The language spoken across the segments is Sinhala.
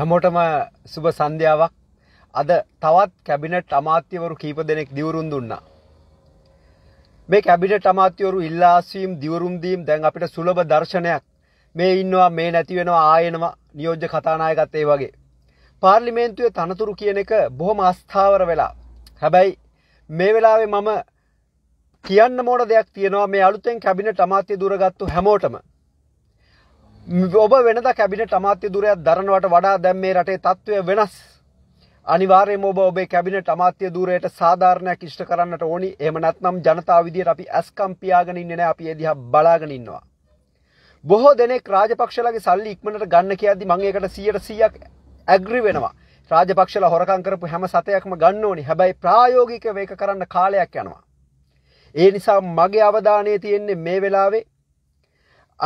හැමෝටම සුබ සන්ධ්‍යාවක් අද තවත් කැබිනට් අමාත්‍යවරු කීප දෙනෙක් දිවුරුන් දුන්නා. මේ කැබිනට් අමාත්‍යවරු ඉල්ලාසීම් දිවුරුම්දීම් දැන් අපිට සුලබ දර්ශනයක් මේ ඉන්නවා මේ නැතිවෙනවා ආයනවා නියෝජ්‍ය කතානායකත්තේ වගේ. පාර්ලිමේන්තුවේ තනතුරු කියන එක බොහොම අස්ථාවර වෙලා. හැබැයි මේ වෙලාවේ මම කියන්න මෝඩ දෙයක් තියෙනවා මේ අලුතෙන් කැබිනට අමාත්‍ය දුරගත්තු හැමෝටම ඔබ වෙනද කැබිනට අමාත්‍යදුරයක් දරනවට වඩා දැම් මේ රටේ තත්ත්වය වෙනස්. අනිවාර්යයෙන්ම ඔබ ඔබේ කැබිනට් අමාත්‍ය ධූරයට සාධාරණයක් ඉෂ්ට කරන්නට ඕනි. එහෙම නැත්නම් ජනතාව විදියට අපි ඇස්කම් පියාගෙන ඉන්නේ නැහැ. අපි ඒ දිහා බලාගෙන ඉන්නවා. බොහෝ දෙනෙක් රාජපක්ෂලගේ සල්ලි ඉක්මනට ගන්න කියද්දි මම ඒකට 100%ක් ඇග්‍රි වෙනවා. රාජපක්ෂල හොරකම් කරපු හැම සතයක්ම ගන්න ඕනි. හැබැයි ප්‍රායෝගිකව ඒක කරන්න කාලයක් යනවා. ඒ නිසා මගේ අවධානය තියෙන්නේ මේ වෙලාවේ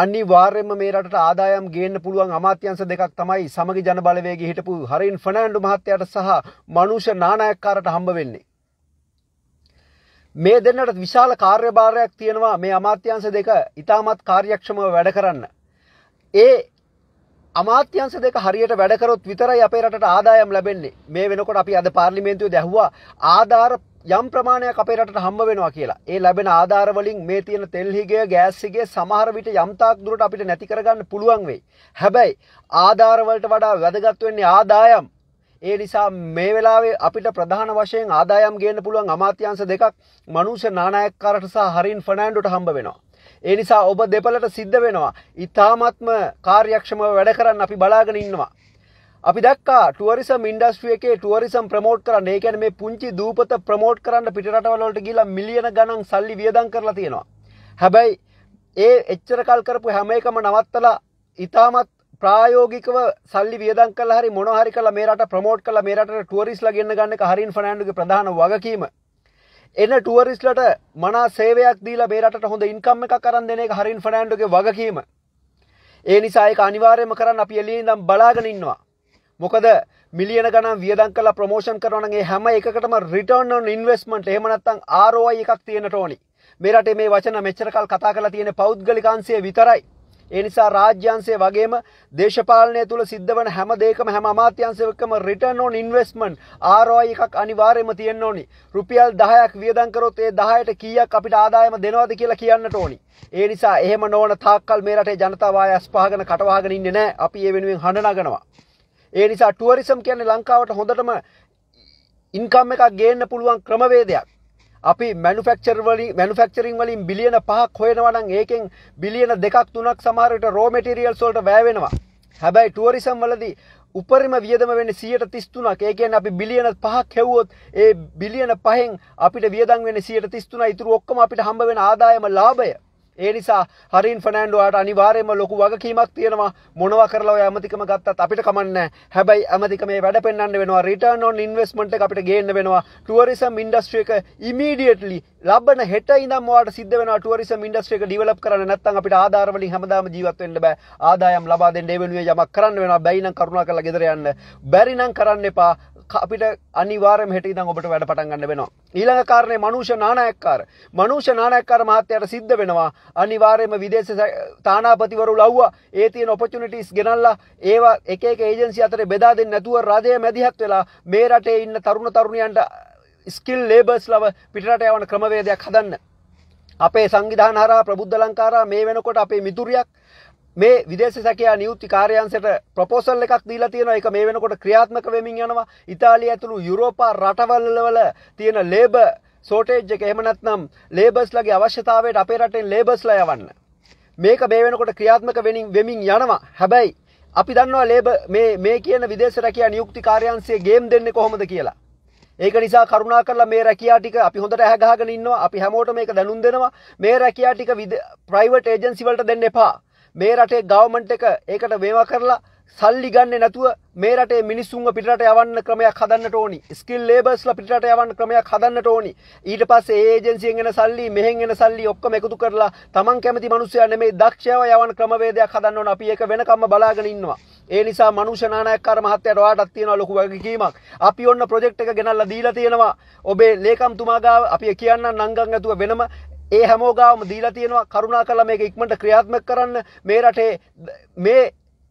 අනිවාර්යයෙන්ම මේ රටට ආදායම් ගේන්න පුළුවන් අමාත්‍යංශ දෙකක් තමයි සමගි ජනබලවේගයේ හිටපු හරින් ෆර්නෑන්ඩෝ මහත්තයාට සහ මනුෂ නානායක්කාරට හම්බ වෙන්නේ. මේ දෙන්නට විශාල කාර්යභාරයක් තියෙනවා මේ අමාත්‍යංශ දෙක ඉතාමත් කාර්යක්ෂමව වැඩ කරන්න. ඒ අමාත්‍යංශ දෙක හරියට වැඩකරොත් විතරයි අපේ රටට ආදායම් ලැබෙන්නේ. මේ වෙනකොට අපි අද පාර්ලිමේන්තුවේ දැහුවා ආධාර යම් ප්‍රමාණයක් අපේ රටට හම්බ වෙනවා කියලා. ඒ ලැබෙන ආධාරවලින් මේ තියෙන තෙල්හිගේ ගෑස්සිගේ සමහර විට යම්තාක් දුරට අපිට නැති කරගන්න පුළුවන් වෙයි. හැබැයි ආධාරවලට වඩා වැදගත් වෙන්නේ ආදායම්. ඒ නිසා මේ වෙලාවේ අපිට ප්‍රධාන වශයෙන් ආදායම් ගේන්න පුළුවන් අමාත්‍යාංශ දෙකක් මනුෂ්‍ය නානායක්කාරට සහ හරින් ෆර්නෑන්ඩෝට හම්බ වෙනවා. ඒ නිසා ඔබ දෙපළට සිද්ධ වෙනවා. ඊ타මත්ම කාර්යක්ෂමව වැඩ කරන්න අපි බලාගෙන ඉන්නවා. අපි දැක්කා ටුවරිසම් ඉන්ඩස්ට්‍රිය එකේ ටුවරිසම් ප්‍රමෝට් කරන්න ඒ කියන්නේ මේ පුංචි දූපත ප්‍රමෝට් කරන්න පිටරටවල වලට ගිහිල්ලා මිලියන ගණන් සල්ලි වියදම් කරලා තියෙනවා. හැබැයි ඒ එච්චර කල් කරපු හැම එකම නවත්තලා ඊටමත් ප්‍රායෝගිකව සල්ලි වියදම් කළා හරි මොනවා හරි කළා මේ රට ප්‍රමෝට් කළා මේ රටට ටුවරිස්ලා ගෙන්න ගන්න එක හරින් ෆර්නෑන්ඩෝගේ ප්‍රධාන වගකීම. එන ටුවරිස්ලට මනා සේවයක් දීලා මේ රටට හොඳ ඉන්කම් එකක් අරන් දෙන එක හරින් ෆර්නෑන්ඩෝගේ වගකීම. ඒ නිසා ඒක අනිවාර්යයෙන්ම කරන්න අපි එළියෙන් ඉඳන් බලාගෙන ඉන්නවා. මොකද මිලියන ගණන් වියදම් කරලා ප්‍රොමෝෂන් කරනවා නම් ඒ හැම එකකටම රිටර්න් ඔන් ඉන්වෙස්ට්මන්ට් එහෙම නැත්නම් ROI එකක් තියෙන්නට ඕනි. මේ රටේ මේ වචන මෙච්චර කල් කතා කරලා තියෙන පෞද්ගලිකාංශය විතරයි. ඒ නිසා රාජ්‍යංශය වගේම දේශපාලනය තුළ සිද්ධ වන හැම දෙයකම හැම අමාත්‍යංශයකම රිටර්න් ඔන් ඉන්වෙස්ට්මන්ට් ROI එකක් අනිවාර්යයෙන්ම තියෙන්න ඕනි. රුපියල් 10ක් වියදම් කරොත් ඒ 10ට කීයක් අපිට ආදායම දෙනවද කියලා කියන්නට ඕනි. ඒ නිසා එහෙම නොවන තාක්කල් මේ රටේ ජනතාව ආය අස්පහගෙන කටවහගෙන ඉන්නේ නැහැ. අපි ඒ වෙනුවෙන් හඬ නගනවා. ඒ නිසා ටුවරිසම් කියන්නේ ලංකාවට හොඳටම ඉන්කම් එකක් ගේන්න පුළුවන් ක්‍රමවේදයක්. අපි මැනුෆෙක්චර් වලින් මැනුෆෙක්චරින් වලින් බිලියන 5ක් හොයනවා නම් ඒකෙන් බිලියන 2ක් 3ක් සමහර විට රෝ මටීරියල්ස් වලට වැය වෙනවා. හැබැයි ටුවරිසම් වලදී උපරිම වියදම වෙන්නේ 133ක්. ඒ කියන්නේ අපි බිලියන 5ක් හෙව්වොත් ඒ බිලියන 5න් අපිට වියදම් වෙන්නේ 133යි. ඉතුරු ඔක්කොම අපිට හම්බ වෙන ආදායම ලාභය. ඒ නිසා හරින් ෆනෑන්ඩුවාට අනිවාරයම ලොකු වගකීමක් තියෙනවා මොනවා කරලා ඇමතිකම ගත්තත් අපිට කමන්න හැබැයි ඇමතික මේ වැඩ පෙන්න්න වෙනවා රිටර්න් ෝන් ඉන්වස්මට අපිට ගේන්න වෙනවා ටුවරිසම් ඉන්ඩස්ට්‍රියක ඉමීඩියටලි ලබන හෙට ඉදම්වාට සිද වෙන ටුවරිස ඉන්ඩස්ට්‍රේක ඩිවලප් කරන නැත්තන් අපිට ආධාරවලින් හැමදාම ජීවත්වෙන්න්න බෑ ආදායම් ලබාදෙන් ඩේවනුවේ යමක් කරන්න වෙන බැයින කරුණා කළ ගෙදරයන්න බැරිනම් කරන්න එපා අපිට අනිවාරම හෙට ඉදම් ඔබට වැඩ පටන්ගන්න වෙනවා ඊළඟ කාරණේ මනුෂ්‍ය නානායක්කාර. මනුෂ්‍ය නානායක්කාර මහත්තයාට සිද්ධ වෙනවා අනිවාර්යයෙන්ම විදේශ තානාපතිවරු ලව්වා. ඒ තියෙන ඔපචුනිටිස් ගෙනල්ලා ඒවා එක එක ඒජන්සි අතරේ බෙදා දෙන්නේ නැතුව රජය මැදිහත් වෙලා මේ රටේ ඉන්න තරුණ තරුණියන්ට ස්කිල් ලේබර්ස් ලව පිටරට යවන ක්‍රමවේදයක් හදන්න. අපේ සංවිධාන හරහා ප්‍රබුද්ධ ලංකාරා මේ වෙනකොට අපේ මිතුරියක් මේ විදේශ සැකයා නියුක්ති කාර්යන්සට ප්‍රපෝසල් එකක් දීලා තියෙනවා ඒක මේ වෙනකොට ක්‍රියාත්මක වෙමින් යනවා ඉතාලිය ඇතුළු යුරෝපා රටවල්වල තියෙන ලේබ සෝටේජ් එක එහෙම නැත්නම් ලේබර්ස්ලගේ අවශ්‍යතාවයට අපේ රටෙන් ලේබර්ස්ලා යවන්න මේක මේ වෙනකොට ක්‍රියාත්මක වෙමින් වෙමින් යනවා හැබැයි අපි දන්නවා ලේබ මේ මේ කියන විදේශ රැකියා නියුක්ති කාර්යාංශයේ ගේම් දෙන්නේ කොහොමද කියලා ඒක නිසා කරුණා කරලා මේ රැකියා ටික අපි හොඳට ඇහැ ගහගෙන ඉන්නවා අපි හැමෝටම මේක දැනුම් දෙනවා මේ රැකියා ටික ප්‍රයිවට් ඒජන්සි වලට දෙන්න එපා මේ රටේ ගවමන්ට් එක ඒකට මේවා කරලා සල්ලි ගන්න නැතුව මේ රටේ මිනිස්සුන්ව පිටරට යවන්න ක්‍රමයක් හදන්නට ඕනි. ස්කිල් ලේබර්ස්ලා පිටරට යවන්න ක්‍රමයක් හදන්නට ඕනි. ඊට පස්සේ ඒ ඒජන්සියෙන් එන සල්ලි, මෙහෙන් එන සල්ලි ඔක්කොම එකතු කරලා Taman කැමති මිනිස්සුයා නෙමෙයි දක්ෂයව යවන්න ක්‍රමවේදයක් හදන්න ඕන. අපි ඒක වෙනකම්ම බලාගෙන ඉන්නවා. ඒ නිසා මනුෂ්‍ය නානායක්කාර මහත්තයාට ඔයාටත් තියෙනවා ලොකු වගකීමක්. අපි ඔන්න ප්‍රොජෙක්ට් එක ගෙනල්ලා දීලා තියෙනවා. ඔබේ ලේකම්තුමා ගාව අපි කියන්න නංගන් ඇතුව වෙනම ඒ හැමෝගාම දීලා තියෙනවා කරුණා කරලා මේක ඉක්මනට ක්‍රියාත්මක කරන්න මේ රටේ මේ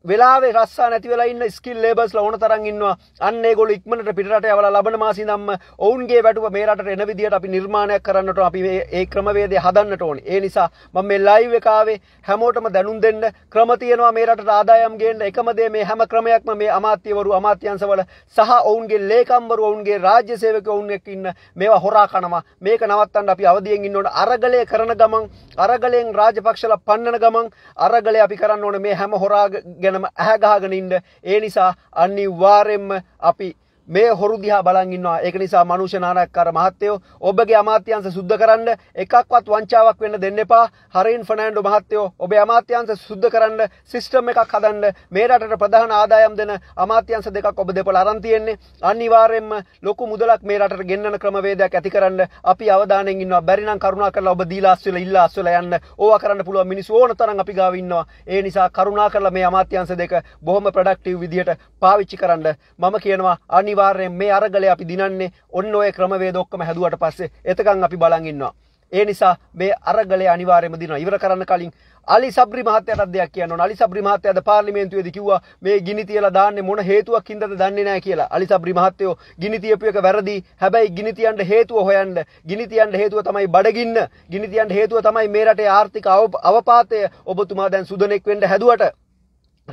වෙලාවේ රස්සා නැතිවලා ඉන්න ස්කිල් ලේබර්ස් ලෝන තරන් ඉන්නවා අන්න ඒගොල්ලෝ ඉක්මනට පිටරට යවලා ලබන මාසෙ ඉඳන්ම ඔවුන්ගේ වැටුප මේ රටට එන විදියට අපි නිර්මාණයක් කරන්නට අපි ඒ ක්‍රමවේදය හදන්නට ඕනේ. ඒ නිසා මම මේ ලයිව් එක ආවේ හැමෝටම දැනුම් දෙන්න ක්‍රම තියෙනවා මේ රටට ආදායම් ගේන්න එකම දේ මේ හැම ක්‍රමයක්ම මේ අමාත්‍යවරු අමාත්‍යංශවල සහ ඔවුන්ගේ ලේකම්වරු ඔවුන්ගේ රාජ්‍ය සේවක ඔවුන් එක්ක ඉන්න මේවා හොරා කනවා මේක නවත්තන්න අපි අවදියෙන් ඉන්න ඕන අරගලය කරන ගමන් අරගලයෙන් රාජපක්ෂලා පන්නන ගමන් අරගලය අපි කරන්න ඕනේ මේ හැම හොරා ගැනම ඇහැගාගෙන ඉන්න ඒ නිසා අනිවාර්යෙන්ම අපි මේ හොරු දිහා බලන් ඉන්නවා. ඒක නිසා මනුෂ්‍ය නානක්කාර මහත්තයෝ ඔබගේ අමාත්‍යාංශ සුද්ධ කරන්න එකක්වත් වංචාවක් වෙන්න දෙන්න එපා. හරින් ෆර්නෑන්ඩෝ මහත්තයෝ ඔබේ අමාත්‍යාංශ සුද්ධ කරන්න සිස්ටම් එකක් හදන්න මේ රටට ප්‍රධාන ආදායම් දෙන අමාත්‍යංශ දෙකක් ඔබ දෙපළ අරන් තියෙන්නේ. අනිවාර්යෙන්ම ලොකු මුදලක් මේ රටට ගෙන්නන ක්‍රමවේදයක් ඇති කරන්න අපි අවධානයෙන් ඉන්නවා. බැරි නම් කරුණා කරලා ඔබ දීලා අස්වල ඉල්ලා අස්වල යන්න. ඕවා කරන්න පුළුවන් මිනිස්සු ඕන තරම් අපි ගාව ඉන්නවා. ඒ නිසා කරුණා කරලා මේ අමාත්‍යංශ දෙක බොහොම ප්‍රොඩක්ටිව් විදිහට පාවිච්චි කරන්න මම කියනවා අනිවාර්යයෙන්ම අනිවාර්යෙන් මේ අරගලය අපි දිනන්නේ ඔන්න ඔය ක්‍රමවේද ඔක්කොම හැදුවට පස්සේ එතකන් අපි බලන් ඉන්නවා. ඒ නිසා මේ අරගලය අනිවාර්යයෙන්ම දිනනවා. ඉවර කරන්න කලින් අලි සබ්රි මහත්තයාට දෙයක් කියන්න ඕන. අලි සබ්රි මහත්තයාද පාර්ලිමේන්තුවේදී කිව්වා මේ ගිනි තියලා දාන්නේ මොන හේතුවක් හින්දාද දන්නේ නැහැ කියලා. අලි සබ්රි මහත්තයෝ ගිනි තියපු එක වැරදි. හැබැයි ගිනි තියන්න හේතුව හොයන්න. ගිනි තියන්න හේතුව තමයි බඩගින්න. ගිනි තියන්න හේතුව තමයි මේ රටේ ආර්ථික අවපාතය. ඔබතුමා දැන් සුදනෙක් වෙන්න හැදුවට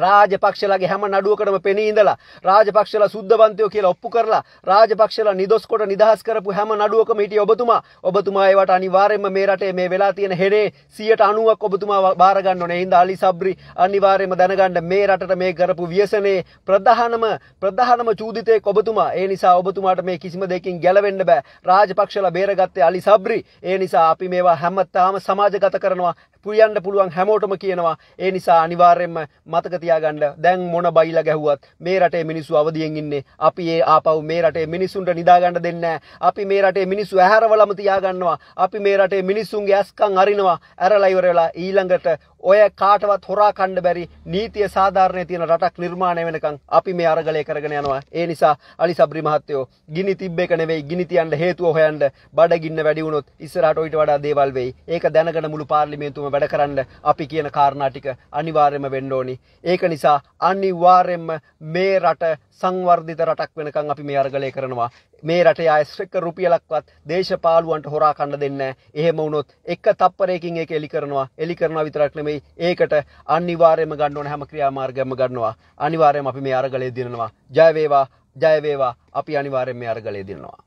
රාජපක්ෂලගේ හැම නඩුවකටම පෙනී ඉඳලා රාජපක්ෂලා සුද්ධවන්තයෝ කියලා ඔප්පු කරලා රාජපක්ෂලා නිදොස් කොට නිදහස් කරපු හැම නඩුවකම හිටිය ඔබතුමා ඔබතුමා ඒවට අනිවාර්යෙන්ම මේ රටේ මේ වෙලා තියෙන හෙඩේ 90ක් ඔබතුමා බාර ගන්න ඕනේ. ඉඳ අලි සබ්රි අනිවාර්යෙන්ම දැනගන්න මේ රටට මේ කරපු ව්‍යසනයේ ප්‍රධානම ප්‍රධානම චූදිතේ ඔබතුමා. ඒ නිසා ඔබතුමාට මේ කිසිම දෙයකින් ගැලවෙන්න බෑ. රාජපක්ෂලා බේරගත්තේ අලි සබ්රි. ඒ නිසා අපි මේවා හැමදාම සමාජගත කරනවා. පුයන්න පුළුවන් හැමෝටම කියනවා. ඒ නිසා අනිවාර්යෙන්ම මතක තියාගන්න දැන් මොන බයිලා ගැහුවත් මේ රටේ මිනිස්සු අවදියෙන් ඉන්නේ අපි ඒ ආපව් මේ රටේ මිනිස්සුන්ට නිදාගන්න දෙන්නේ අපි මේ රටේ මිනිස්සු ඇහැරවලම තියාගන්නවා අපි මේ රටේ මිනිස්සුන්ගේ ඇස්කන් අරිනවා ඇරලා ඉවර වෙලා ඊළඟට ඔය කාටවත් හොරා කණ්ඩ බැරි නීතිය සාධාරණය තියෙන රටක් නිර්මාණය වෙනකං අපි මේ අරගලය කරගෙන යනවා ඒ නිසා අලි සබ්‍රි මහත්තයෝ ගිනි තිබ්බ එක නෙවෙයි ගිනි තියන්න හේතුව හොයන්න බඩගින්න වැඩි වුණොත් ඉස්සරහට ඊට වඩා දේවල් වෙයි ඒක දැනගෙන මුළු පාර්ලිමේන්තුවම වැඩ කරන්න අපි කියන කාරණා ටික අනිවාර්යයෙන්ම වෙන්න ඕනි ඒක නිසා අනිවාර්යයෙන්ම මේ රට සංවර්ධිත රටක් වෙනකං අපි මේ අරගලය කරනවා මේ රටේ අයස්්‍රෙක්ක රුපියලක්වත් දේශපාලුවන්ට හොරා කණ්ඩ දෙන්න එහෙම වුණොත් එක් තප්පරයකින් ඒක එලි කරනවා එලි කරන විතරක් නෙමෙයි ඒකට අනිවාර්යම ගන්න ඕන හැම ක්‍රියාමාර්ගයක්ම ගන්නවා අනිවාර්යයෙන් අපි මේ අරගලය දිනනවා ජය වේවා ජය වේවා අපි අනිවාර්යයෙන් මේ අරගලය දිනනවා